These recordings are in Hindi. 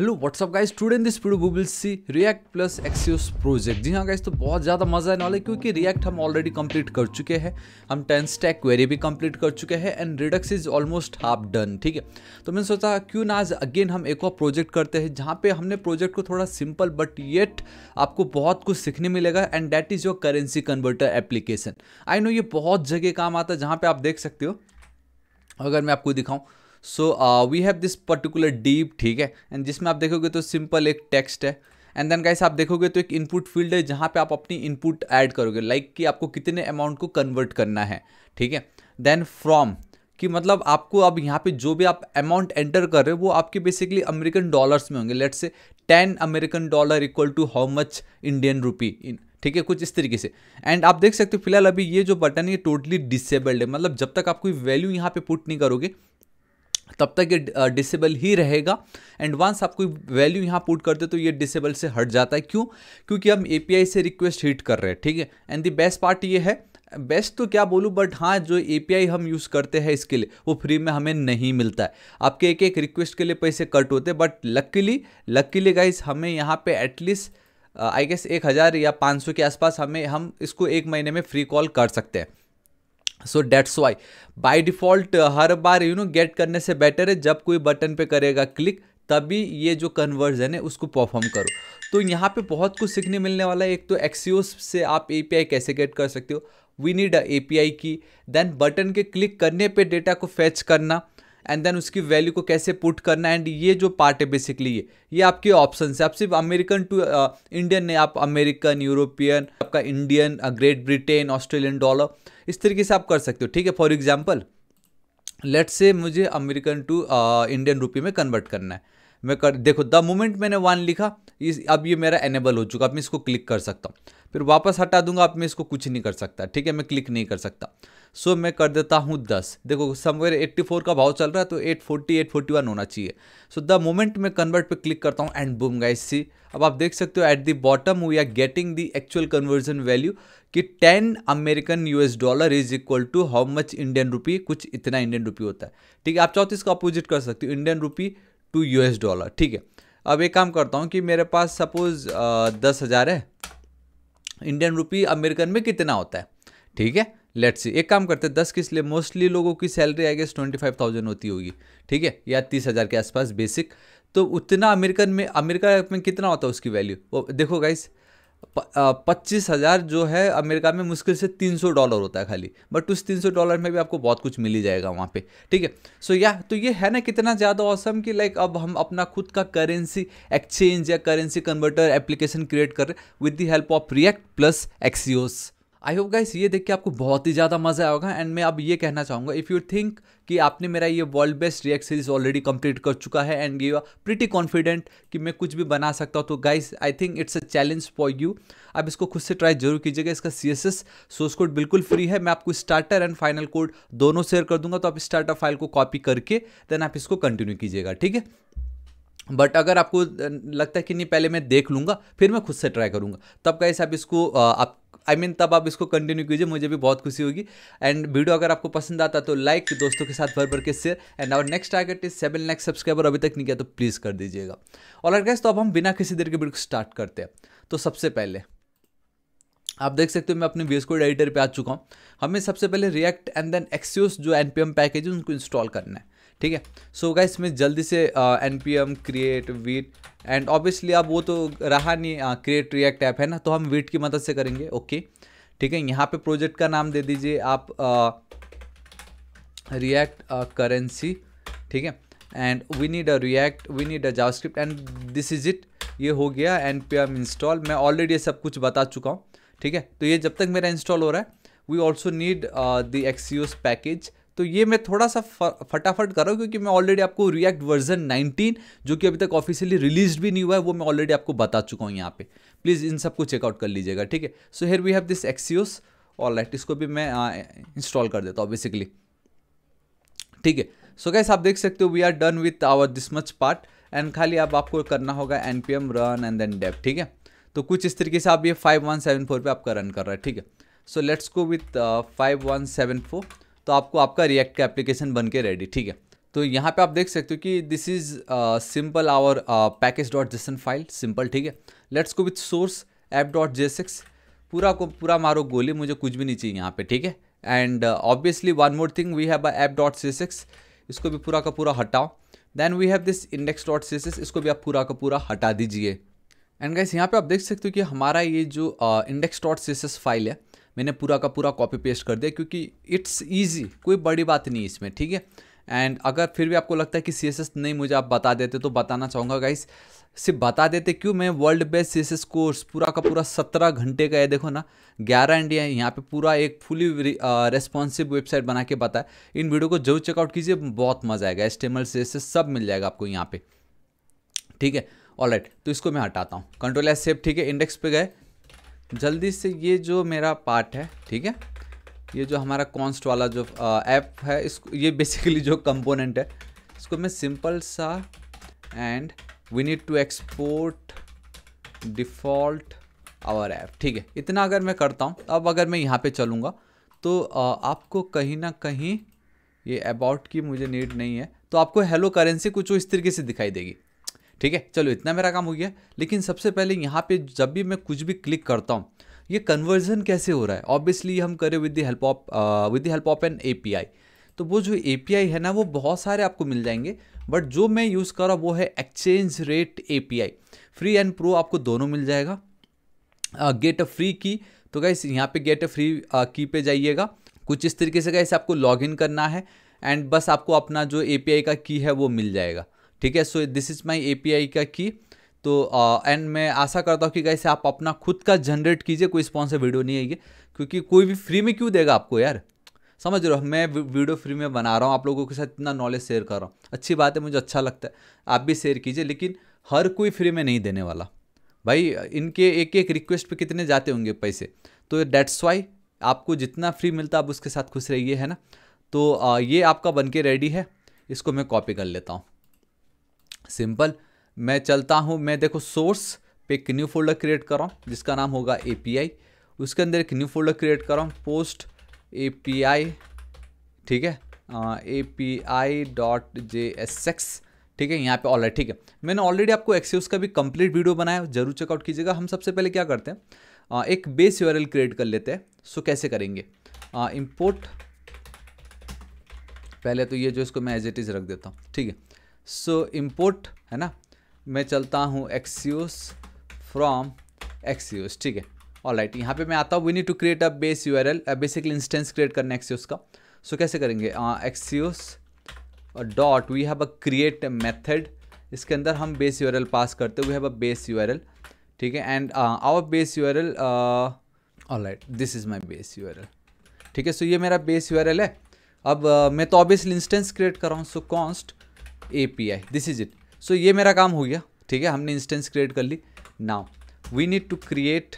hello what's up guys student this video we will see React plus Axios project जी हाँ गाइस तो बहुत ज़्यादा मजा आने वाला है क्योंकि रिएक्ट हम ऑलरेडी कंप्लीट कर चुके हैं हम टेन स्टैक क्वेरी भी कंप्लीट कर चुके हैं and Redux is almost half done ठीक है तो मैंने सोचा क्यों ना आज अगेन हम एक और प्रोजेक्ट करते हैं जहाँ पे हमने प्रोजेक्ट को थोड़ा सिंपल बट येट आपको बहुत कुछ सीखने मिलेगा and that is your currency converter application I know ये बहुत जगह काम आता है जहाँ पर आप देख सकते हो अगर मैं आपको दिखाऊँ so we have this particular div ठीक है एंड जिसमें आप देखोगे तो सिंपल एक टेक्स्ट है एंड देन गाइस आप देखोगे तो एक इनपुट फील्ड है जहाँ पे आप अपनी इनपुट ऐड करोगे लाइक like कि आपको कितने अमाउंट को कन्वर्ट करना है ठीक है देन फ्रॉम कि मतलब आपको अब यहाँ पे जो भी आप अमाउंट एंटर कर रहे हो वो आपके बेसिकली अमेरिकन डॉलर्स में होंगे let's say ten American dollar equal to how much Indian rupee in ठीक है कुछ इस तरीके से एंड आप देख सकते हो फिलहाल अभी ये जो बटन है ये टोटली डिसेबल्ड है मतलब जब तक आप कोई वैल्यू यहाँ पे पुट नहीं करोगे तब तक ये डिसेबल ही रहेगा एंड वंस आप कोई वैल्यू यहाँ पुट करते तो ये डिसेबल से हट जाता है क्यों क्योंकि हम ए से रिक्वेस्ट हिट कर रहे हैं ठीक है एंड दी बेस्ट पार्ट ये है बेस्ट तो क्या बोलूँ बट हाँ जो ए हम यूज़ करते हैं इसके लिए वो फ्री में हमें नहीं मिलता है आपके एक एक रिक्वेस्ट के लिए पैसे कट होते बट लकीली लकीली गाइज हमें यहाँ पे एटलीस्ट आई गेस एक हज़ार या पाँच सौ के आसपास हमें हम इसको एक महीने में फ्री कॉल कर सकते हैं so that's why by default हर बार यू नो गेट करने से बेटर है जब कोई बटन पे करेगा क्लिक तभी ये जो कन्वर्जन है उसको परफॉर्म करो तो यहाँ पे बहुत कुछ सीखने मिलने वाला है एक तो एक्सियोस से आप ए कैसे गेट कर सकते हो वी नीड ए की देन बटन के क्लिक करने पे डेटा को फैच करना एंड देन उसकी वैल्यू को कैसे पुट करना एंड ये जो पार्ट है बेसिकली ये ये आपके ऑप्शन है आप सिर्फ अमेरिकन टू इंडियन नहीं आप अमेरिकन यूरोपियन आपका Indian Great Britain Australian dollar इस तरीके से आप कर सकते हो ठीक है फॉर एग्जाम्पल लेट से मुझे अमेरिकन टू इंडियन रुपये में कन्वर्ट करना है मैं कर देखो द मोमेंट मैंने वन लिखा इस अब ये मेरा एनेबल हो चुका अब मैं इसको क्लिक कर सकता हूँ फिर वापस हटा दूंगा अब मैं इसको कुछ नहीं कर सकता ठीक है मैं क्लिक नहीं कर सकता सो मैं कर देता हूँ दस देखो समवेयर एट्टी फोर का भाव चल रहा है तो eight forty eight forty one होना चाहिए सो द मोमेंट मैं कन्वर्ट पे क्लिक करता हूँ एंड बुम गाइस सी अब आप देख सकते हो at the bottom we are getting the actual conversion value कि ten American US dollar is equal to how much Indian rupee कुछ इतना इंडियन रुपी होता है ठीक है आप चाहो तो इसका अपोजिट कर सकते हो Indian rupee to US dollar ठीक है अब एक काम करता हूँ कि मेरे पास सपोज दस हज़ार है इंडियन रुपी अमेरिकन में कितना होता है ठीक है लेट्स सी एक काम करते हैं दस किस लिए मोस्टली लोगों की salary I guess twenty five thousand होती होगी ठीक है या तीस हज़ार के आसपास बेसिक तो उतना अमेरिकन में अमेरिका में कितना होता है उसकी वैल्यू वो देखो गाइस पच्चीस हज़ार जो है अमेरिका में मुश्किल से तीन सौ डॉलर होता है खाली बट उस तीन सौ डॉलर में भी आपको बहुत कुछ मिल ही जाएगा वहाँ पे ठीक है सो या तो ये है ना कितना ज़्यादा औसम कि लाइक अब हम अपना खुद का करेंसी एक्सचेंज या करेंसी कन्वर्टर एप्लीकेशन क्रिएट कर रहे with the help of React plus Axios I hope guys ये देख के आपको बहुत ही ज़्यादा मज़ा आएगा एंड मैं अब ये कहना चाहूँगा इफ़ यू थिंक कि आपने मेरा ये world best React series already complete कर चुका है and you are pretty confident कि मैं कुछ भी बना सकता हूँ तो guys I think it's a challenge for you आप इसको खुद से ट्राई जरूर कीजिएगा इसका C S S source code बिल्कुल फ्री है मैं आपको स्टार्टर एंड फाइनल कोड दोनों शेयर कर दूंगा तो आप स्टार्टर फाइल को कॉपी करके देन आप इसको कंटिन्यू कीजिएगा ठीक है बट अगर आपको लगता है कि नहीं पहले मैं देख लूँगा फिर मैं खुद से ट्राई करूँगा तब गाइस आप इसको आप आई I मीन mean, तब आप इसको कंटिन्यू कीजिए मुझे भी बहुत खुशी होगी एंड वीडियो अगर आपको पसंद आता तो लाइक दोस्तों के साथ भर भर के share and our next target is seven lakhs subscriber अभी तक नहीं किया तो प्लीज़ कर दीजिएगा और अगर तो अब हम बिना किसी देर के वीडियो स्टार्ट करते हैं तो सबसे पहले आप देख सकते हो मैं अपने वीएस कोड एडिटर पे आ चुका हूँ हमें सबसे पहले रिएक्ट एंड देन एक्सियोस जो एनपीएम पैकेज है उनको इंस्टॉल करना है ठीक है सो गाइस मैं जल्दी से N P M create Vite and obviously अब वो तो रहा नहीं क्रिएट रिएक्ट ऐप है ना तो हम वीट की मदद से करेंगे ओके ठीक है यहाँ पे प्रोजेक्ट का नाम दे दीजिए आप रिएक्ट uh, करेंसी uh, ठीक है and we need a React we need a JavaScript and this is it ये हो गया एन पी एम इंस्टॉल मैं ऑलरेडी ये सब कुछ बता चुका हूँ ठीक है तो ये जब तक मेरा इंस्टॉल हो रहा है we also need the Axios package तो ये मैं थोड़ा सा फटाफट कर रहा हूँ क्योंकि मैं ऑलरेडी आपको रिएक्ट वर्जन 19 जो कि अभी तक ऑफिशियली रिलीज भी नहीं हुआ है वो मैं ऑलरेडी आपको बता चुका हूँ यहाँ पे प्लीज़ इन सबको चेकआउट कर लीजिएगा ठीक है so here we have this Axios और लाइट इसको भी मैं इंस्टॉल कर देता हूँ बेसिकली ठीक है सो गैस आप देख सकते हो we are done with our this much part and खाली अब आपको करना होगा N P M run and then dev ठीक है तो कुछ इस तरीके से आप ये फाइव वन सेवन फोर पर आपका रन कर रहा है ठीक है so let's go with five one seven four तो आपको आपका रिएक्ट का एप्लीकेशन बन के रेडी ठीक है तो यहाँ पे आप देख सकते हो कि this is simple our package dot JSON file simple ठीक है let's go with source app dot JSX पूरा को पूरा मारो गोली मुझे कुछ भी नहीं चाहिए यहाँ पे ठीक है and obviously one more thing we have app dot सी सिक्स इसको भी पूरा का पूरा हटाओ then we have this index dot JSX इसको भी आप पूरा का पूरा हटा दीजिए एंड गैस यहाँ पे आप देख सकते हो कि हमारा ये जो इंडेक्स डॉट सी फाइल है मैंने पूरा का पूरा कॉपी पेस्ट कर दिया क्योंकि इट्स ईजी कोई बड़ी बात नहीं इसमें ठीक है एंड अगर फिर भी आपको लगता है कि सी नहीं मुझे आप बता देते तो बताना चाहूँगा गाइस सिर्फ बता देते क्यों मैं वर्ल्ड बेस्ट सी कोर्स पूरा का पूरा सत्रह घंटे का है देखो ना ग्यारह इंडिया है यहाँ पे पूरा एक फुली रेस्पॉन्सिव वेबसाइट बना के बताए इन वीडियो को जरूर चेकआउट कीजिए बहुत मज़ा आएगा एस टी सब मिल जाएगा आपको यहाँ पे ठीक है ऑलराइट तो इसको मैं हटाता हूँ कंट्रोल एस सेफ ठीक है इंडेक्स पे गए जल्दी से ये जो मेरा पार्ट है ठीक है ये जो हमारा कॉन्स्ट वाला जो ऐप है इसको ये बेसिकली जो कंपोनेंट है इसको मैं सिंपल सा and we need to export default our app ठीक है इतना अगर मैं करता हूँ अब अगर मैं यहाँ पे चलूँगा तो आपको कहीं ना कहीं ये अबाउट की मुझे नीड नहीं है तो आपको हेलो करेंसी कुछ इस तरीके से दिखाई देगी ठीक है चलो इतना मेरा काम हो गया लेकिन सबसे पहले यहाँ पे जब भी मैं कुछ भी क्लिक करता हूँ ये कन्वर्जन कैसे हो रहा है ऑब्वियसली हम करें with the help of with the help of एन ए तो वो जो ए है ना वो बहुत सारे आपको मिल जाएंगे बट जो मैं यूज़ कर रहा हूँ वो है exchange rate a free and pro आपको दोनों मिल जाएगा गेट अ फ्री की तो गाइस यहाँ पे गेट अ फ्री की पे जाइएगा कुछ इस तरीके से गाइस आपको लॉगिन करना है एंड बस आपको अपना जो ए का की है वो मिल जाएगा ठीक है सो दिस इज़ माई ए का की तो एंड मैं आशा करता हूँ कि कैसे आप अपना खुद का जनरेट कीजिए कोई स्पॉन्सर वीडियो नहीं आएगी क्योंकि कोई भी फ्री में क्यों देगा आपको यार समझ रहे हो मैं वीडियो फ्री में बना रहा हूँ आप लोगों के साथ इतना नॉलेज शेयर कर रहा हूँ अच्छी बात है मुझे अच्छा लगता है आप भी शेयर कीजिए लेकिन हर कोई फ्री में नहीं देने वाला भाई इनके एक एक रिक्वेस्ट पर कितने जाते होंगे पैसे तो डेट्स वाई आपको जितना फ्री मिलता आप उसके साथ खुश रहिए है ना तो ये आपका बन के रेडी है इसको मैं कॉपी कर लेता हूँ सिंपल मैं चलता हूँ मैं देखो सोर्स पे एक न्यू फोल्डर क्रिएट कर रहा हूँ जिसका नाम होगा ए उसके अंदर एक न्यू फोल्डर क्रिएट कर रहा हूँ पोस्ट ए ठीक है A P I dot J S X ठीक है यहाँ पे ऑलरेडी ठीक है मैंने ऑलरेडी आपको एक्सेस का भी कंप्लीट वीडियो बनाया जरूर चेकआउट कीजिएगा हम सबसे पहले क्या करते हैं आ, एक बेस यूआरएल क्रिएट कर लेते हैं सो कैसे करेंगे इम्पोर्ट पहले तो ये जो इसको मैं एज इट इज़ रख देता हूँ ठीक है सो इम्पोर्ट है ना मैं चलता हूँ एक्सियोस फ्रॉम एक्सियोस ठीक है ऑल राइट यहाँ पर मैं आता हूँ we need to create a base U R L basically instance create करना एक्सियोस का सो so, कैसे करेंगे Axios dot we have a create method इसके अंदर हम बेस यू पास करते we have a base U ठीक है and our base U R L right this is my base U ठीक है सो ये मेरा बेस यू है अब uh, मैं तो ऑब्वियसली इंस्टेंस क्रिएट कर रहा हूँ so const A P I this is it so ये मेरा काम हो गया ठीक है हमने इंस्टेंस क्रिएट कर ली now we need to create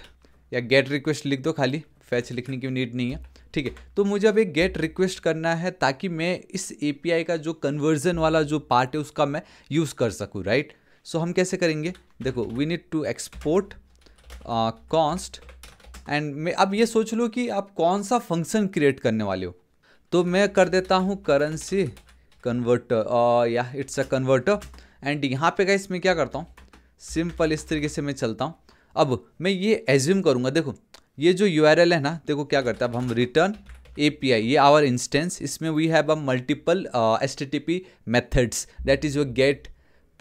या गेट रिक्वेस्ट लिख दो खाली फैच लिखने की नीड नहीं है ठीक है तो मुझे अब एक गेट रिक्वेस्ट करना है ताकि मैं इस एपीआई का जो कन्वर्जन वाला जो पार्ट है उसका मैं यूज़ कर सकूँ राइट सो हम कैसे करेंगे देखो we need to export const and मैं अब ये सोच लो कि आप कौन सा फंक्शन क्रिएट करने वाले हो तो मैं कर देता हूँ करेंसी कन्वर्टर या इट्स अ कन्वर्टर एंड यहाँ पे गाइस मैं क्या करता हूँ सिंपल इस तरीके से मैं चलता हूँ अब मैं ये एज्यूम करूँगा देखो ये जो यू है ना देखो क्या करता है अब हम रिटर्न ए पी आई ये आवर इंस्टेंस इसमें we have a multiple H T T P methods that is your get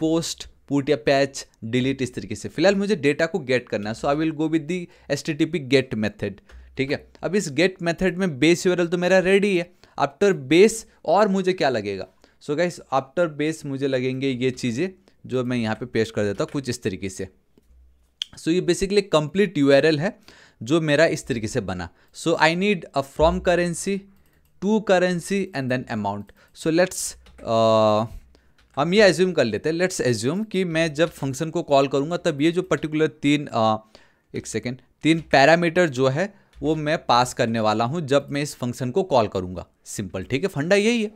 post put या पैच डिलीट इस तरीके से फिलहाल मुझे डेटा को गेट करना है so I will go with the H T T P get method ठीक है अब इस गेट मेथड में बेस एल तो मेरा रेडी है आफ्टर बेस और मुझे क्या लगेगा सो गाइस आफ्टर बेस मुझे लगेंगे ये चीज़ें जो मैं यहाँ पे पेश कर देता हूँ कुछ इस तरीके से सो so, ये बेसिकली कंप्लीट यू है जो मेरा इस तरीके से बना so I need a from currency to currency and then amount so let's हम ये एज्यूम कर लेते हैं लेट्स एज्यूम कि मैं जब फंक्शन को कॉल करूँगा तब ये जो पर्टिकुलर तीन uh, एक सेकेंड तीन पैरामीटर जो है वो मैं पास करने वाला हूँ जब मैं इस फंक्शन को कॉल करूँगा सिंपल ठीक है फंडा यही है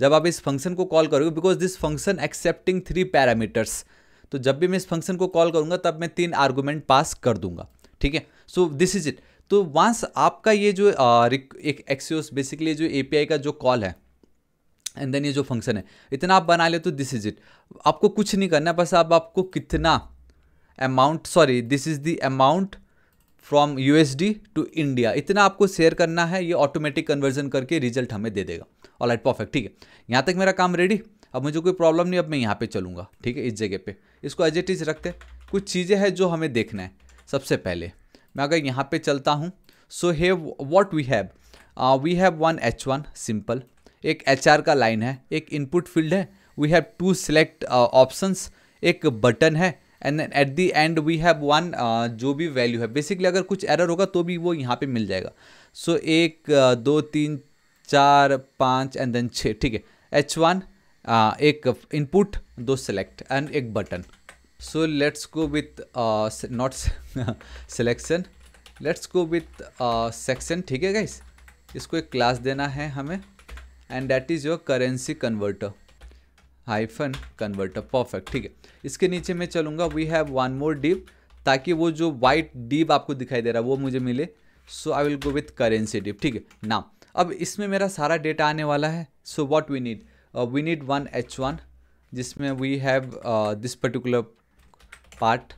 जब आप इस फंक्शन को कॉल करोगे because this function accepting three parameters तो जब भी मैं इस फंक्शन को कॉल करूँगा तब मैं तीन आर्गूमेंट पास कर दूंगा ठीक है सो दिस इज इट तो वंस आपका ये जो एक एक्सियोस बेसिकली जो एपीआई का जो कॉल है एंड देन ये जो फंक्शन है इतना आप बना ले तो दिस इज इट आपको कुछ नहीं करना बस अब आप आपको कितना amount sorry this is the amount from U S D to India इतना आपको शेयर करना है ये ऑटोमेटिक कन्वर्जन करके रिजल्ट हमें दे देगा ऑल राइट परफेक्ट ठीक है यहाँ तक मेरा काम रेडी अब मुझे कोई प्रॉब्लम नहीं अब मैं यहाँ पे चलूँगा ठीक है इस जगह पे इसको एज एट इज़ रखते कुछ चीज़ें हैं जो हमें देखना है सबसे पहले मैं अगर यहाँ पे चलता हूँ सो है what we have we have one H one simple एक एच का लाइन है एक इनपुट फील्ड है we have two select options एक बटन है and then at the end we have one जो भी वैल्यू है बेसिकली अगर कुछ एरर होगा तो भी वो यहाँ पे मिल जाएगा सो so, एक uh, दो तीन चार पाँच एंड देन छः ठीक है एच वन uh, एक इनपुट दो सेलेक्ट एंड एक button so let's go with not selection let's go with section ठीक है गाइस इसको एक क्लास देना है हमें and that is your currency converter hyphen converter perfect ठीक है इसके नीचे मैं चलूंगा we have one more div ताकि वो जो वाइट डीप आपको दिखाई दे रहा है वो मुझे मिले so I will go with currency div ठीक है ना अब इसमें मेरा सारा डेटा आने वाला है so what we need we need one H one जिसमें we have this particular part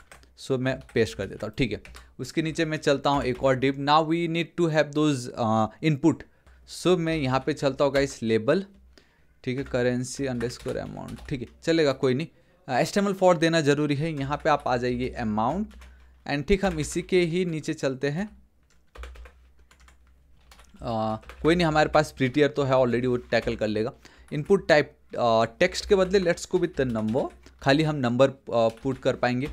so मैं पेश कर देता हूँ ठीक है उसके नीचे मैं चलता हूँ एक और div now we need to have those input so मैं यहाँ पे चलता हूँ गाइस लेबल ठीक है करेंसी अंडर स्कोर अमाउंट ठीक है चलेगा कोई नहीं एस टी देना ज़रूरी है यहाँ पे आप आ जाइए अमाउंट एंड ठीक हम इसी के ही नीचे चलते हैं आ, कोई नहीं हमारे पास प्रीटियर तो है ऑलरेडी वो टैकल कर लेगा इनपुट टाइप टेक्स्ट के बदले लेट्स को विथ द नंबर खाली हम नंबर पुट कर पाएंगे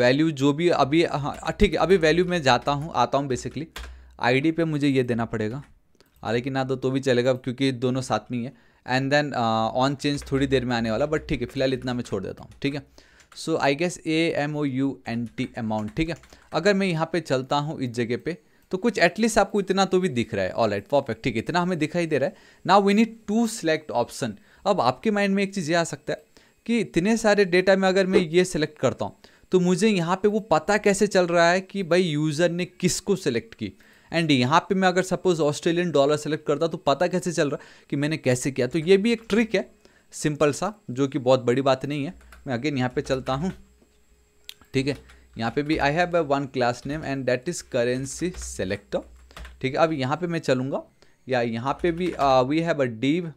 वैल्यू जो भी अभी हाँ ठीक है अभी वैल्यू में जाता हूँ आता हूँ बेसिकली आईडी पे मुझे ये देना पड़ेगा हालांकि ना दो तो भी चलेगा क्योंकि दोनों साथ में ही है एंड देन ऑन चेंज थोड़ी देर में आने वाला बट ठीक है फिलहाल इतना मैं छोड़ देता हूँ ठीक है so I guess A M O U N T amount ठीक है अगर मैं यहाँ पे चलता हूँ इस जगह पे तो कुछ एटलीस्ट आपको इतना तो भी दिख रहा है ऑल राइट परफेक्ट ठीक है इतना हमें दिखाई दे रहा है ना we need to select option अब आपके माइंड में एक चीज़ ये आ सकता है कि इतने सारे डेटा में अगर मैं ये सिलेक्ट करता हूँ तो मुझे यहाँ पे वो पता कैसे चल रहा है कि भाई यूज़र ने किसको सेलेक्ट की एंड यहाँ पे मैं अगर सपोज ऑस्ट्रेलियन डॉलर सेलेक्ट करता तो पता कैसे चल रहा कि मैंने कैसे किया तो ये भी एक ट्रिक है सिंपल सा जो कि बहुत बड़ी बात नहीं है मैं अगेन यहाँ पे चलता हूँ ठीक है यहाँ पे भी I have one class name and that is currency selector ठीक है अब यहाँ पे मैं चलूँगा या यहाँ पे भी we have a div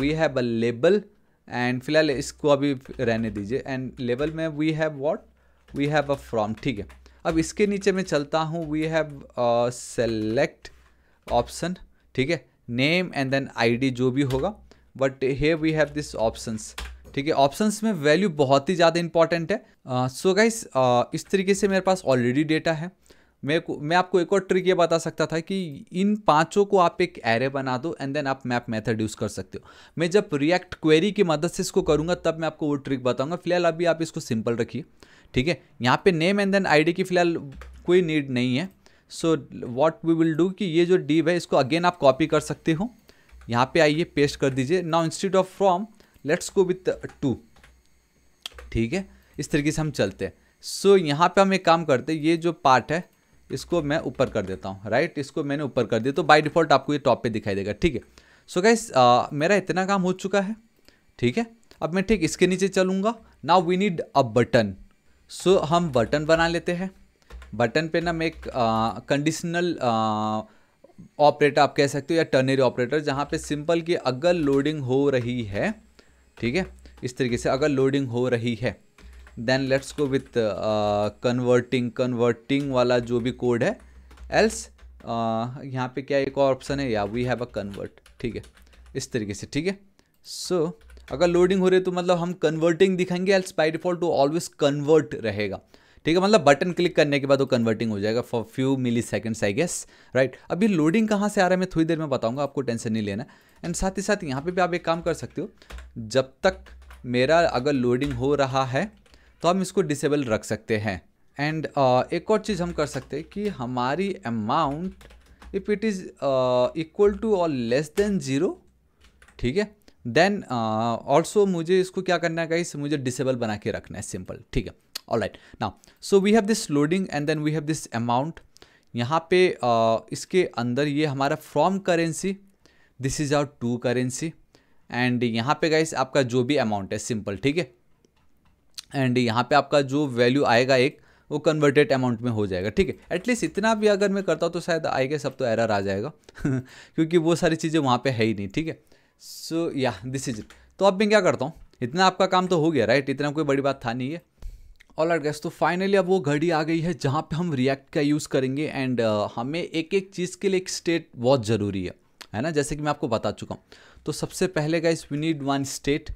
we have a label and फिलहाल इसको अभी रहने दीजिए एंड लेबल में we have what we have a from ठीक है अब इसके नीचे मैं चलता हूँ वी हैव सेलेक्ट ऑप्शन ठीक है नेम एंड देन आईडी जो भी होगा but hey we have this options ठीक है ऑप्शंस में वैल्यू बहुत ही ज़्यादा इंपॉर्टेंट है so uh, guys so uh, इस तरीके से मेरे पास ऑलरेडी डेटा है मैं मैं आपको एक और ट्रिक ये बता सकता था कि इन पांचों को आप एक एरे बना दो एंड देन आप मैप मेथड यूज़ कर सकते हो मैं जब रिएक्ट क्वेरी की मदद से इसको करूँगा तब मैं आपको वो ट्रिक बताऊँगा फिलहाल अभी आप इसको सिंपल रखिए ठीक है यहाँ पे नेम एंड देन आईडी की फिलहाल कोई नीड नहीं है so what we will do कि ये जो डीव है इसको अगेन आप कॉपी कर सकते हो यहाँ पे आइए पेस्ट कर दीजिए now instead of from let's go with to ठीक है इस तरीके से हम चलते हैं सो so, यहाँ पर हम एक काम करते हैं ये जो पार्ट है इसको मैं ऊपर कर देता हूँ राइट इसको मैंने ऊपर कर दिया तो बाई डिफ़ॉल्ट आपको ये टॉप पे दिखाई देगा ठीक है सो गाइस मेरा इतना काम हो चुका है ठीक है अब मैं ठीक इसके नीचे चलूँगा now we need a button सो हम बटन बना लेते हैं बटन पे ना मैं एक कंडीशनल ऑपरेटर आप कह सकते हो या टर्नरी ऑपरेटर जहाँ पे सिंपल की अगर लोडिंग हो रही है ठीक है इस तरीके से अगर लोडिंग हो रही है then let's go with converting converting वाला जो भी कोड है एल्स uh, यहाँ पे क्या एक और ऑप्शन है या वी हैव अ कन्वर्ट ठीक है इस तरीके से ठीक है सो अगर लोडिंग हो रही है तो मतलब हम कन्वर्टिंग दिखाएंगे else by default to always convert रहेगा ठीक है मतलब बटन क्लिक करने के बाद वो कन्वर्टिंग हो जाएगा for few milliseconds I guess right अभी लोडिंग कहाँ से आ रहा है मैं थोड़ी देर में बताऊंगा आपको टेंशन नहीं लेना एंड साथ ही साथ यहाँ पे भी आप एक काम कर सकते हो जब तक मेरा अगर लोडिंग हो रहा है तो हम इसको डिसेबल रख सकते हैं एंड uh, एक और चीज़ हम कर सकते हैं कि हमारी amount if it is equal to और लेस देन ज़ीरो ठीक है देन ऑल्सो uh, मुझे इसको क्या करना है गाइस मुझे डिसेबल बना के रखना है सिंपल ठीक है all right now so we have this loading and then we have this amount यहाँ पे uh, इसके अंदर ये हमारा from currency this is our to currency and यहाँ पे गाइस आपका जो भी अमाउंट है सिंपल ठीक है एंड यहाँ पे आपका जो वैल्यू आएगा एक वो कन्वर्टेड अमाउंट में हो जाएगा ठीक है एटलीस्ट इतना भी अगर मैं करता हूँ तो शायद आई सब तो एरर आ जाएगा क्योंकि वो सारी चीज़ें वहाँ पे है ही नहीं ठीक है सो या दिस इज इट तो अब मैं क्या करता हूँ इतना आपका काम तो हो गया राइट इतना कोई बड़ी बात था नहीं है ऑल आर गैस तो फाइनली अब वो घड़ी आ गई है जहाँ पर हम रिएक्ट का यूज़ करेंगे एंड uh, हमें एक एक चीज़ के लिए एक स्टेट बहुत ज़रूरी है है ना जैसे कि मैं आपको बता चुका हूँ तो सबसे पहले guys we need one state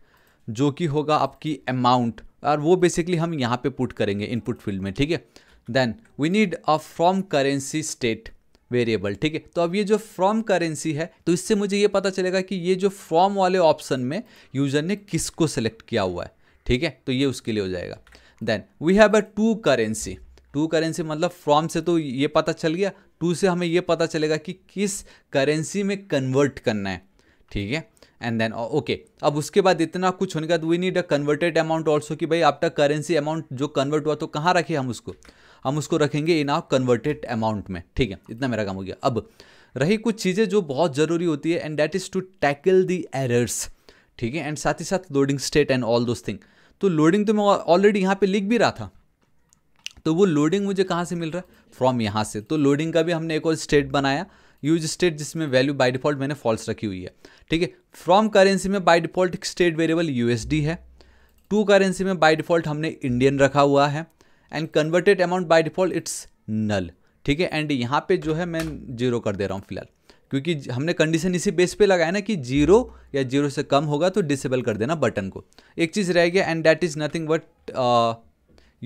जो कि होगा आपकी अमाउंट और वो बेसिकली हम यहाँ पे पुट करेंगे इनपुट फील्ड में ठीक है then we need a from currency state variable ठीक है तो अब ये जो फ्रॉम करेंसी है तो इससे मुझे ये पता चलेगा कि ये जो फ्रॉम वाले ऑप्शन में यूजर ने किसको सेलेक्ट किया हुआ है ठीक है तो ये उसके लिए हो जाएगा then we have a to currency to currency मतलब फ्रॉम से तो ये पता चल गया टू से हमें ये पता चलेगा कि किस करेंसी में कन्वर्ट करना है ठीक है एंड देन ओके अब उसके बाद इतना कुछ होने के बाद we need a converted amount also कि भाई आपका करेंसी अमाउंट जो कन्वर्ट हुआ तो कहाँ रखें हम उसको हम उसको रखेंगे इन आव कन्वर्टेड अमाउंट में ठीक है इतना मेरा काम हो गया अब रही कुछ चीज़ें जो बहुत ज़रूरी होती है and that is to tackle the errors ठीक है एंड साथ ही साथ loading state and all those thing तो लोडिंग तो मैं ऑलरेडी यहाँ पे लिख भी रहा था तो वो लोडिंग मुझे कहाँ से मिल रहा है फ्रॉम यहाँ से तो लोडिंग का भी हमने एक और स्टेट बनाया यूज स्टेट जिसमें वैल्यू बाई डिफॉल्ट मैंने फॉल्स रखी हुई है ठीक है फ्रॉम करेंसी में by default state variable USD है टू करेंसी में बाई डिफॉल्ट हमने इंडियन रखा हुआ है and converted amount by default it's null ठीक है एंड यहाँ पे जो है मैं जीरो कर दे रहा हूँ फिलहाल क्योंकि हमने कंडीशन इसी बेस पे लगाया ना कि जीरो या जीरो से कम होगा तो डिसेबल कर देना बटन को एक चीज़ रह गया and that is nothing but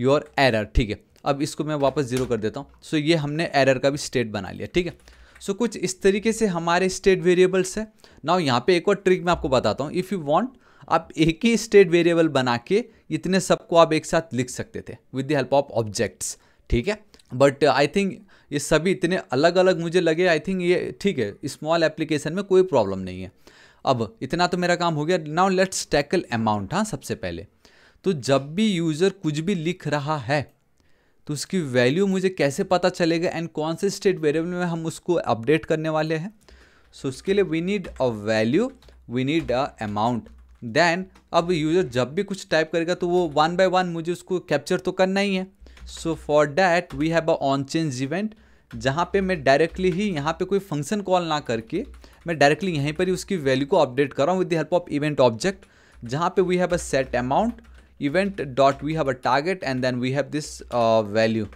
your error ठीक है अब इसको मैं वापस जीरो कर देता हूँ सो so, ये हमने एरर का भी स्टेट बना लिया ठीक है सो so, कुछ इस तरीके से हमारे स्टेट वेरिएबल्स है ना यहाँ पे एक और ट्रिक मैं आपको बताता हूँ इफ़ यू वांट आप एक ही स्टेट वेरिएबल बना के इतने सबको आप एक साथ लिख सकते थे with the help of objects ठीक है बट आई थिंक ये सभी इतने अलग अलग मुझे लगे आई थिंक ये ठीक है स्मॉल एप्लीकेशन में कोई प्रॉब्लम नहीं है अब इतना तो मेरा काम हो गया नाउ लेट्स टैकल अमाउंट हाँ सबसे पहले तो जब भी यूज़र कुछ भी लिख रहा है तो उसकी वैल्यू मुझे कैसे पता चलेगा एंड कौन से स्टेट वेरिएबल में हम उसको अपडेट करने वाले हैं सो so, उसके लिए we need a value we need a amount then अब यूज़र जब भी कुछ टाइप करेगा तो वो वन बाय वन मुझे उसको कैप्चर तो करना ही है so for that we have a on change event जहाँ पे मैं डायरेक्टली ही यहाँ पे कोई फंक्शन कॉल ना करके मैं डायरेक्टली यहीं पर ही उसकी वैल्यू को अपडेट कर रहा हूँ with the help of event object जहाँ पे we have a set amount event dot we have a target and then we have this uh, value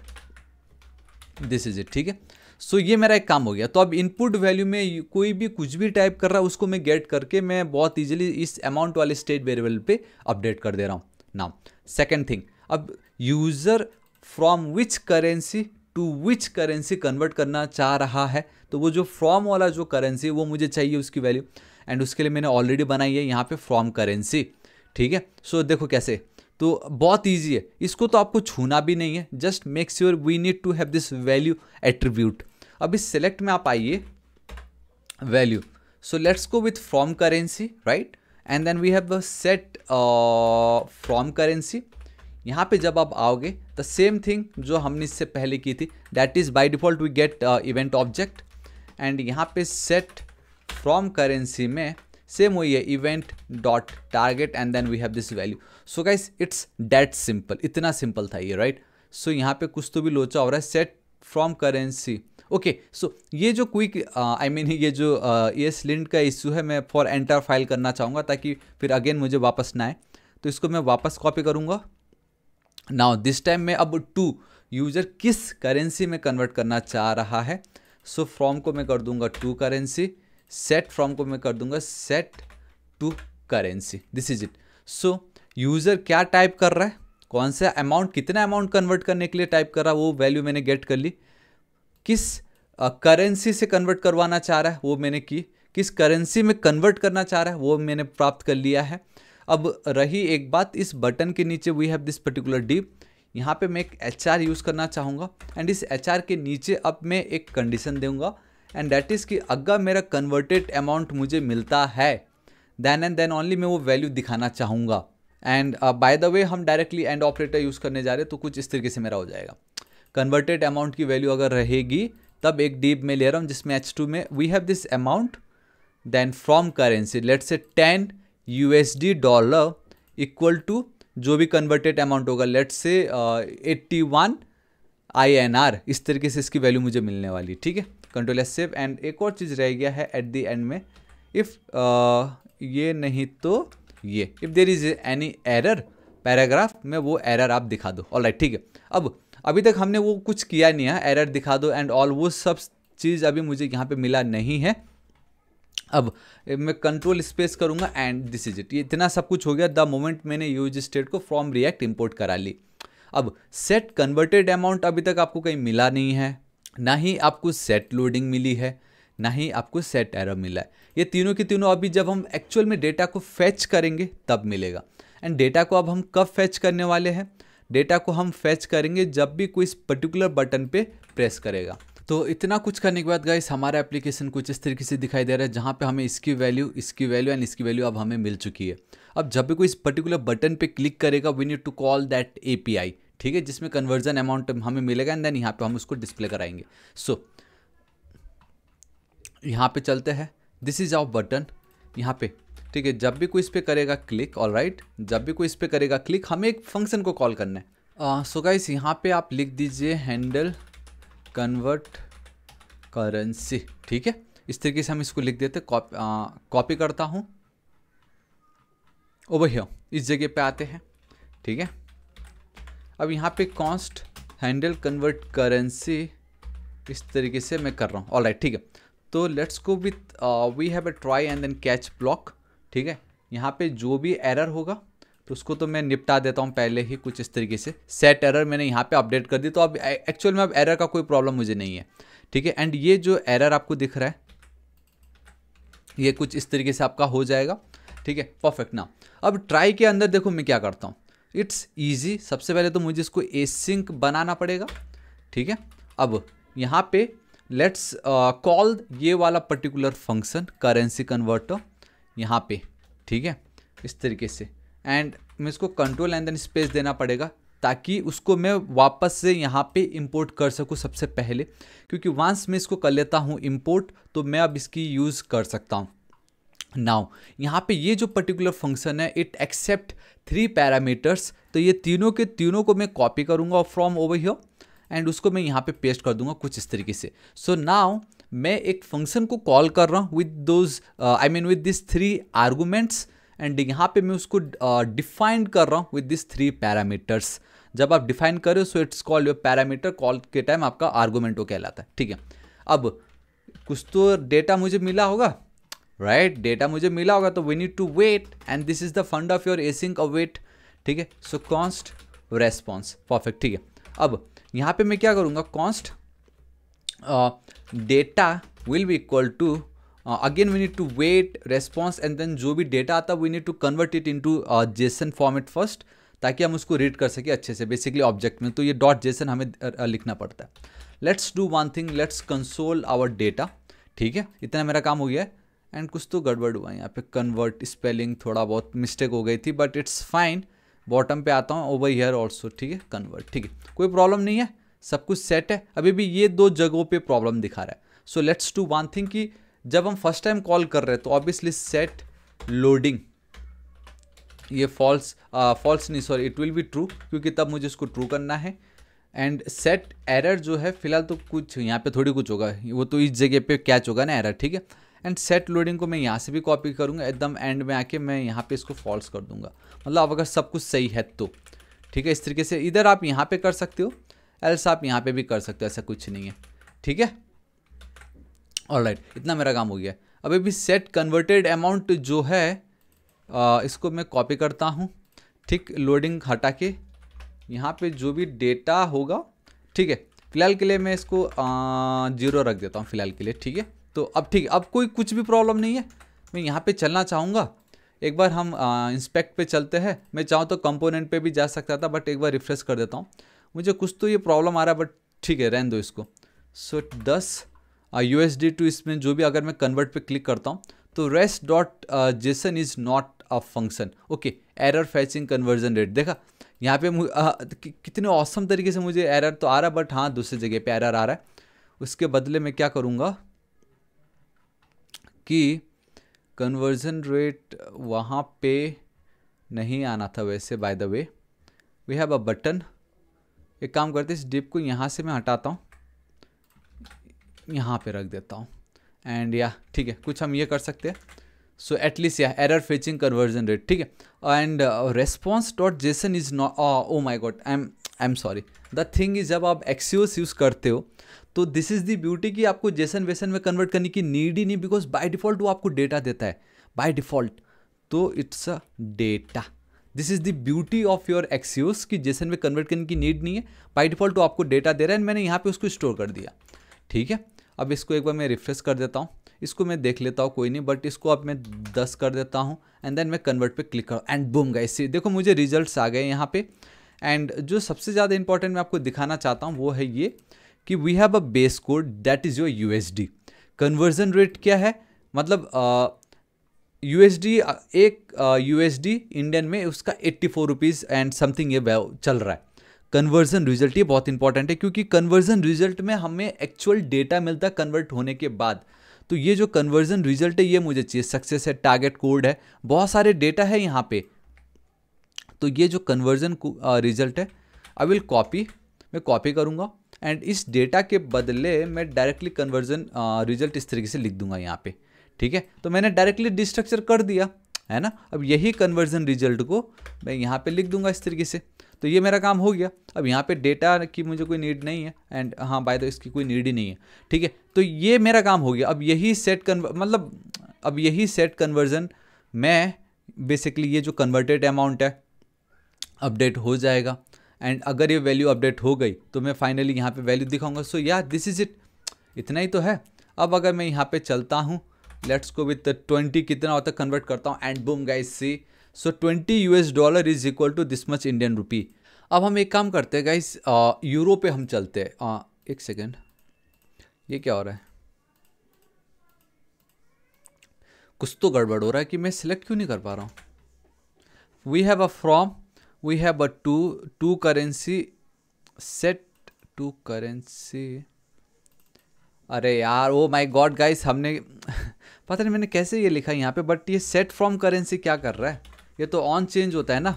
this is it ठीक है सो so, ये मेरा एक काम हो गया तो अब इनपुट वैल्यू में कोई भी कुछ भी टाइप कर रहा है उसको मैं गेट करके मैं बहुत ईजिली इस अमाउंट वाले स्टेट वेरिएबल पे अपडेट कर दे रहा हूँ नाउ सेकेंड थिंग अब user from which currency to which currency convert करना चाह रहा है तो वो जो फ्रॉम वाला जो करेंसी वो मुझे चाहिए उसकी वैल्यू एंड उसके लिए मैंने ऑलरेडी बनाई है यहाँ पे फ्रॉम करेंसी ठीक है सो so, देखो कैसे तो बहुत ईजी है इसको तो आपको छूना भी नहीं है just make sure we need to have this value attribute अब इस सेलेक्ट में आप आइए value so let's go with from currency right and then we have set from currency यहाँ पे जब आप आओगे द सेम थिंग जो हमने इससे पहले की थी that is by default we get event object and यहाँ पे सेट फ्रॉम करेंसी में सेम वही है event dot target and then we have this value so guys it's that simple इतना सिंपल था ये right so यहाँ पे कुछ तो भी लोचा हो रहा है set from currency okay so ये जो क्विक आई मीन ये जो uh, ये uh, स्लिंट का इश्यू है मैं फॉर एंटर फाइल करना चाहूँगा ताकि फिर अगेन मुझे वापस ना आए तो इसको मैं वापस कॉपी करूँगा नाउ दिस टाइम मैं अब टू यूजर किस करेंसी में कन्वर्ट करना चाह रहा है सो so, फ्रॉम को मैं कर दूंगा टू करेंसी सेट फ्रॉम को मैं कर दूंगा set to currency this is it so user क्या टाइप कर रहा है कौन सा अमाउंट कितना अमाउंट कन्वर्ट करने के लिए टाइप कर रहा है वो वैल्यू मैंने गेट कर ली किस करेंसी uh, से कन्वर्ट करवाना चाह रहा है वो मैंने की किस करेंसी में कन्वर्ट करना चाह रहा है वो मैंने प्राप्त कर लिया है अब रही एक बात इस बटन के नीचे we have this particular div यहाँ पे मैं एक एच यूज़ करना चाहूँगा एंड इस एच के नीचे अब मैं एक कंडीशन दूँगा एंड दैट इज़ कि अगर मेरा कन्वर्टेड अमाउंट मुझे मिलता है देन एंड देन ओनली मैं वो वैल्यू दिखाना चाहूँगा एंड बाय द वे हम डायरेक्टली एंड ऑपरेटर यूज़ करने जा रहे हैं तो कुछ इस तरीके से मेरा हो जाएगा कन्वर्टेड अमाउंट की वैल्यू अगर रहेगी तब एक डीप में ले रहा हूँ जिसमें एच टू में we have this amount then from currency let say ten U S D dollar equal to जो भी कन्वर्टेड अमाउंट होगा let say eighty one I N R इस तरीके से इसकी वैल्यू मुझे मिलने वाली ठीक है कंट्रोल एस सेव एंड एक और चीज़ रह गया है एट द एंड में इफ़ uh, ये नहीं तो ये if there is any error paragraph में वो एरर आप दिखा दो ऑल राइट ठीक है अब अभी तक हमने वो कुछ किया नहीं है एरर दिखा दो एंड ऑल वो सब चीज़ अभी मुझे यहाँ पे मिला नहीं है अब मैं कंट्रोल स्पेस करूँगा एंड दिस इज इट इतना सब कुछ हो गया द मोमेंट मैंने यूज स्टेट को फ्रॉम रिएक्ट इम्पोर्ट करा ली अब सेट कन्वर्टेड अमाउंट अभी तक आपको कहीं मिला नहीं है ना ही आपको सेट लोडिंग मिली है ना ही आपको सेट एरर मिला है ये तीनों के तीनों अभी जब हम एक्चुअल में डेटा को फैच करेंगे तब मिलेगा एंड डेटा को अब हम कब फैच करने वाले हैं डेटा को हम फैच करेंगे जब भी कोई इस पर्टिकुलर बटन पे प्रेस करेगा तो इतना कुछ करने के बाद गाइस हमारा एप्लीकेशन कुछ इस तरीके से दिखाई दे रहा है जहाँ पे हमें इसकी वैल्यू इसकी वैल्यू एंड इसकी वैल्यू अब हमें मिल चुकी है अब जब भी कोई इस पर्टिकुलर बटन पे क्लिक करेगा we need to call that API ठीक है जिसमें कन्वर्जन अमाउंट हमें मिलेगा एंड देन यहाँ पे हम उसको डिस्प्ले कराएंगे सो so, यहाँ पे चलते हैं दिस इज आवर बटन यहाँ पे ठीक है जब भी कोई इस पर करेगा क्लिक ऑल राइट जब भी कोई इस पर करेगा क्लिक हमें एक फंक्शन को कॉल करना है सो uh, गाइस so यहाँ पे आप लिख दीजिए हैंडल कन्वर्ट करेंसी ठीक है इस तरीके से हम इसको लिख देते कॉपी uh, करता हूँ ओ भैया इस जगह पे आते हैं ठीक है अब यहाँ पे कॉन्स्ट हैंडल कन्वर्ट करेंसी इस तरीके से मैं कर रहा हूँ ऑल ठीक है तो let's go with we have a try and then catch block ठीक है यहाँ पे जो भी एरर होगा तो उसको तो मैं निपटा देता हूँ पहले ही कुछ इस तरीके से सेट एरर मैंने यहाँ पे अपडेट कर दी तो अब एक्चुअल में अब एरर का कोई प्रॉब्लम मुझे नहीं है ठीक है एंड ये जो एरर आपको दिख रहा है ये कुछ इस तरीके से आपका हो जाएगा ठीक है परफेक्ट ना अब ट्राई के अंदर देखो मैं क्या करता हूँ इट्स ईजी सबसे पहले तो मुझे इसको सिंक बनाना पड़ेगा ठीक है अब यहाँ पे लेट्स कॉल uh, ये वाला पर्टिकुलर फंक्शन करेंसी कन्वर्टर यहाँ पे ठीक है इस तरीके से एंड मैं इसको कंट्रोल एंड देन स्पेस देना पड़ेगा ताकि उसको मैं वापस से यहाँ पे इंपोर्ट कर सकूँ सबसे पहले क्योंकि वांस मैं इसको कर लेता हूँ इंपोर्ट तो मैं अब इसकी यूज़ कर सकता हूँ नाउ यहाँ पे ये जो पर्टिकुलर फंक्शन है इट एक्सेप्ट थ्री पैरामीटर्स तो ये तीनों के तीनों को मैं कॉपी करूँगा फ्रॉम ओवर हियर एंड उसको मैं यहाँ पे पेस्ट कर दूंगा कुछ इस तरीके से सो so नाउ मैं एक फंक्शन को कॉल कर रहा हूँ with those I mean with this three arguments and यहाँ पे मैं उसको डिफाइंड uh, कर रहा हूँ विद दिस थ्री पैरामीटर्स जब आप डिफाइन करें so it's called your parameter call के टाइम आपका आर्गूमेंट वो कहलाता है ठीक है अब कुछ तो डेटा मुझे मिला होगा राइट डेटा मुझे मिला होगा तो we need to wait and this is the fun of your async await ठीक है सो कॉन्स्ट रेस्पॉन्स परफेक्ट ठीक है अब यहाँ पे मैं क्या करूँगा const data will be equal to again we need to wait response and then जो भी डेटा आता है we need to convert it to JSON format first ताकि हम उसको रीड कर सके अच्छे से बेसिकली ऑब्जेक्ट में तो ये डॉट जेसन हमें लिखना पड़ता है let's do one thing let's console our data ठीक है इतना मेरा काम हो गया है एंड कुछ तो गड़बड़ हुआ यहाँ पे कन्वर्ट स्पेलिंग थोड़ा बहुत मिस्टेक हो गई थी बट इट्स फाइन बॉटम पे आता हूँ ओवर हीयर ऑल्सो ठीक है कन्वर्ट ठीक है कोई प्रॉब्लम नहीं है सब कुछ सेट है अभी भी ये दो जगहों पे प्रॉब्लम दिखा रहा है so let's to one thing कि जब हम फर्स्ट टाइम कॉल कर रहे हैं तो ऑब्वियसली सेट लोडिंग ये फॉल्स फॉल्स नहीं sorry it will be true क्योंकि तब मुझे इसको ट्रू करना है एंड सेट एरर जो है फिलहाल तो कुछ यहाँ पे थोड़ी कुछ होगा वो तो इस जगह पे कैच होगा ना एरर ठीक है एंड सेट लोडिंग को मैं यहाँ से भी कॉपी करूँगा एकदम एंड में आके मैं यहाँ पे इसको फॉल्स कर दूँगा मतलब अगर सब कुछ सही है तो ठीक है इस तरीके से इधर आप यहाँ पे कर सकते हो एल्स आप यहाँ पे भी कर सकते हो ऐसा कुछ नहीं है ठीक है और राइट इतना मेरा काम हो गया अभी भी सेट कन्वर्टेड अमाउंट जो है आ, इसको मैं कॉपी करता हूँ ठीक लोडिंग हटा के यहाँ पर जो भी डेटा होगा ठीक है फ़िलहाल के लिए मैं इसको ज़ीरो रख देता हूँ फ़िलहाल के लिए ठीक है तो अब ठीक अब कोई कुछ भी प्रॉब्लम नहीं है मैं यहाँ पे चलना चाहूँगा एक बार हम इंस्पेक्ट पे चलते हैं मैं चाहूँ तो कंपोनेंट पे भी जा सकता था बट एक बार रिफ्रेश कर देता हूँ मुझे कुछ तो ये प्रॉब्लम आ रहा है बट ठीक है रहने दो इसको सो दस यू एस डी टू इसमें जो भी अगर मैं कन्वर्ट पे क्लिक करता हूँ तो rest dot JSON is not a function okay error fetching conversion rate देखा यहाँ पे कि, कितने औसम तरीके से मुझे एरर तो आ रहा है बट हाँ दूसरी जगह पे एरर आ रहा है उसके बदले मैं क्या करूँगा कि कन्वर्जन रेट वहाँ पे नहीं आना था वैसे by the way we have a button एक काम करते इस डिप को यहाँ से मैं हटाता हूँ यहाँ पे रख देता हूँ एंड या ठीक है कुछ हम ये कर सकते हैं सो एटलीस्ट या एरर फेचिंग कन्वर्जन रेट ठीक है and response dot JSON is not oh my god I am I am sorry the thing is जब आप एक्सियोस यूज़ करते हो तो दिस इज़ दी ब्यूटी कि आपको जेसन वेसन में कन्वर्ट करने की नीड ही नहीं बिकॉज बाय डिफ़ॉल्ट वो आपको डेटा देता है बाय डिफ़ॉल्ट तो it's a data this is the beauty of your axios कि जेसन में कन्वर्ट करने की नीड नहीं है बाय डिफ़ॉल्ट वो आपको डेटा दे रहा है एंड मैंने यहाँ पे उसको स्टोर कर दिया ठीक है अब इसको एक बार मैं रिफ्रेश कर देता हूँ इसको मैं देख लेता हूँ कोई नहीं बट इसको अब मैं दस कर देता हूँ एंड देन मैं कन्वर्ट पे क्लिक करूँ एंड बूम गए इसी देखो मुझे रिजल्ट्स आ गए यहाँ पे एंड जो सबसे ज़्यादा इंपॉर्टेंट मैं आपको दिखाना चाहता हूँ वो है ये कि we have a base code that is your U conversion rate क्या है मतलब यू uh, uh, एक यू uh, इंडियन में उसका eighty four rupees and something ये चल रहा है कन्वर्जन रिजल्ट ये बहुत इंपॉर्टेंट है क्योंकि कन्वर्जन रिजल्ट में हमें एक्चुअल डेटा मिलता है कन्वर्ट होने के बाद तो ये जो कन्वर्जन रिजल्ट है ये मुझे चाहिए सक्सेस है टारगेट कोड है बहुत सारे डेटा है यहाँ पे तो ये जो कन्वर्जन रिजल्ट है आई विल कॉपी मैं कॉपी करूँगा एंड इस डेटा के बदले मैं डायरेक्टली कन्वर्जन रिजल्ट इस तरीके से लिख दूंगा यहाँ पे ठीक है तो मैंने डायरेक्टली डिस्ट्रक्चर कर दिया है ना अब यही कन्वर्जन रिजल्ट को मैं यहाँ पे लिख दूंगा इस तरीके से तो ये मेरा काम हो गया अब यहाँ पे डेटा की मुझे कोई नीड नहीं है एंड हाँ बाय द इसकी कोई नीड ही नहीं है ठीक है तो ये मेरा काम हो गया अब यही सेट कन् मतलब अब यही सेट कन्वर्जन मैं बेसिकली ये जो कन्वर्टेड अमाउंट है अपडेट हो जाएगा एंड अगर ये वैल्यू अपडेट हो गई तो मैं फाइनली यहाँ पे वैल्यू दिखाऊंगा सो या दिस इज़ इट इतना ही तो है अब अगर मैं यहाँ पे चलता हूँ लेट्स को विथ ट्वेंटी कितना होता कन्वर्ट करता हूँ and boom guys see so twenty U dollar is equal to this much Indian rupee अब हम एक काम करते हैं गाइस यूरो पे हम चलते हैं एक सेकेंड ये क्या हो रहा है कुछ तो गड़बड़ हो रहा है कि मैं सिलेक्ट क्यों नहीं कर पा रहा हूँ we have a from we have a two two currency set two currency अरे यार ओ माई गॉड गाइस हमने पता नहीं मैंने कैसे ये लिखा यहाँ पे बट ये सेट फ्रॉम करेंसी क्या कर रहा है ये तो ऑन चेंज होता है ना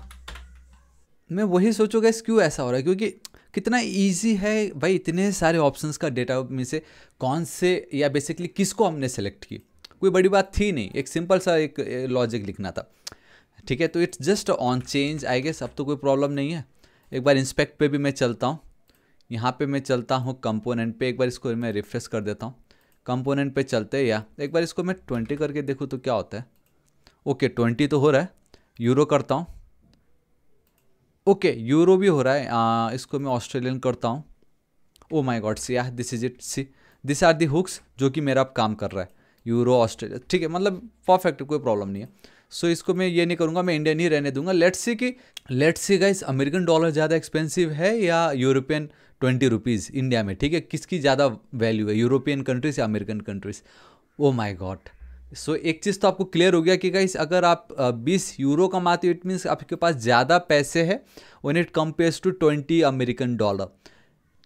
मैं वही सोचू गाइस क्यों ऐसा हो रहा है क्योंकि कितना इजी है भाई इतने सारे ऑप्शंस का डेटा में से कौन से या बेसिकली किसको हमने सेलेक्ट की कोई बड़ी बात थी नहीं एक सिंपल सा एक लॉजिक लिखना था ठीक है तो it's just on change I guess अब तो कोई प्रॉब्लम नहीं है एक बार इंस्पेक्ट पे भी मैं चलता हूँ यहाँ पे मैं चलता हूँ कंपोनेंट पे एक बार इसको मैं रिफ्रेश कर देता हूँ कंपोनेंट पे चलते या एक बार इसको मैं ट्वेंटी करके देखूँ तो क्या होता है ओके ट्वेंटी तो हो रहा है यूरो करता हूँ ओके यूरो भी हो रहा है आ, इसको मैं ऑस्ट्रेलियन करता हूँ ओ my god see yeah this is it see this are the hooks जो कि मेरा अब काम कर रहा है यूरो ऑस्ट्रेलिया ठीक है मतलब परफेक्ट कोई प्रॉब्लम नहीं है सो so, इसको मैं ये नहीं करूँगा मैं इंडियन ही रहने दूंगा लेट्स सी कि let's see guys American dollar ज़्यादा एक्सपेंसिव है या यूरोपियन ट्वेंटी रुपीज़ इंडिया में ठीक है किसकी ज़्यादा वैल्यू है यूरोपियन कंट्रीज़ या American countries oh my god so एक चीज़ तो आपको क्लियर हो गया कि गाइस अगर आप बीस यूरो कमाते हो इट मीन्स आपके पास ज़्यादा पैसे है one it compares to twenty American dollar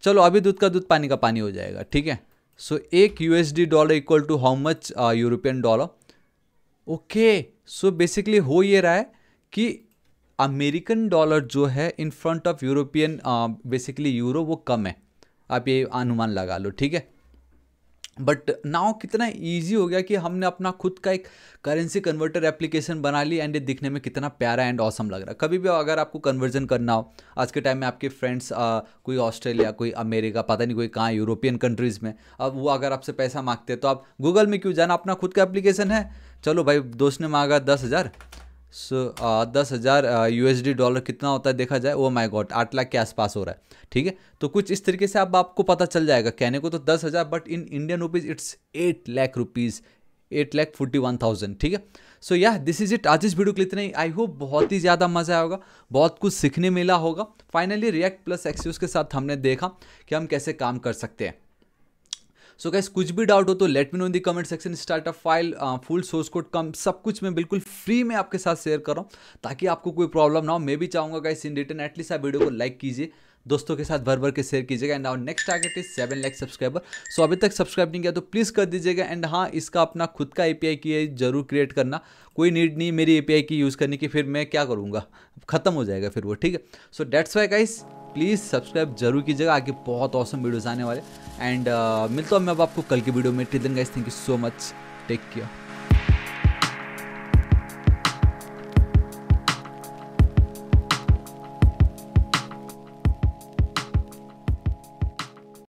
चलो अभी दूध का दूध पानी का पानी हो जाएगा ठीक है सो so, एक USD dollar equal to how much European dollar okay so so basically हो ये रहा है कि अमेरिकन डॉलर जो है in front of European basically euro वो कम है आप ये अनुमान लगा लो ठीक है बट नाउ कितना इजी हो गया कि हमने अपना खुद का एक करेंसी कन्वर्टर एप्लीकेशन बना ली एंड ये दिखने में कितना प्यारा एंड ऑसम लग रहा है कभी भी अगर आपको कन्वर्जन करना हो आज के टाइम में आपके फ्रेंड्स कोई ऑस्ट्रेलिया कोई अमेरिका पता नहीं कोई कहाँ यूरोपियन कंट्रीज़ में अब वो अगर आपसे पैसा मांगते हैं तो आप गूगल में क्यों जाना अपना खुद का एप्लीकेशन है चलो भाई दोस्त ने मांगा दस हज़ार सो uh, दस हज़ार यू डॉलर कितना होता है देखा जाए वो माई गॉड आठ लाख के आसपास हो रहा है ठीक है तो कुछ इस तरीके से अब आप आपको पता चल जाएगा कहने को तो दस हज़ार but in Indian rupees it's eight lakh rupees eight lakh forty one thousand ठीक है सो यह दिस इज इट आज इस वीडियो के लिए इतना ही आई होप बहुत ही ज़्यादा मज़ा आया होगा बहुत कुछ सीखने मिला होगा फाइनली रिएक्ट प्लस एक्सक्यूज के साथ हमने देखा कि हम कैसे काम कर सकते हैं सो कैसे कुछ भी डाउट हो तो let me know in the comment section startup file full source code कम सब कुछ मैं बिल्कुल फ्री में आपके साथ शेयर कर रहा हूँ ताकि आपको कोई प्रॉब्लम ना हो मैं भी चाहूँगा कैसे इन रिटर्न एटलीस्ट आप वीडियो को लाइक कीजिए दोस्तों के साथ भर भर के शेयर कीजिएगा and our next target is seven lakh subscriber so अभी तक सब्सक्राइब नहीं किया तो प्लीज़ कर दीजिएगा एंड हाँ इसका अपना खुद का एपीआई की जरूर क्रिएट करना कोई नीड नहीं मेरी एपीआई की यूज़ करने की फिर मैं क्या करूँगा खत्म हो जाएगा फिर वो ठीक है so that's why guys please subscribe जरूर कीजिएगा आगे बहुत औसम वीडियोज़ आने वाले एंड uh, मिलता हूँ मैं अब आपको कल की वीडियो में till then guys thank you so much take care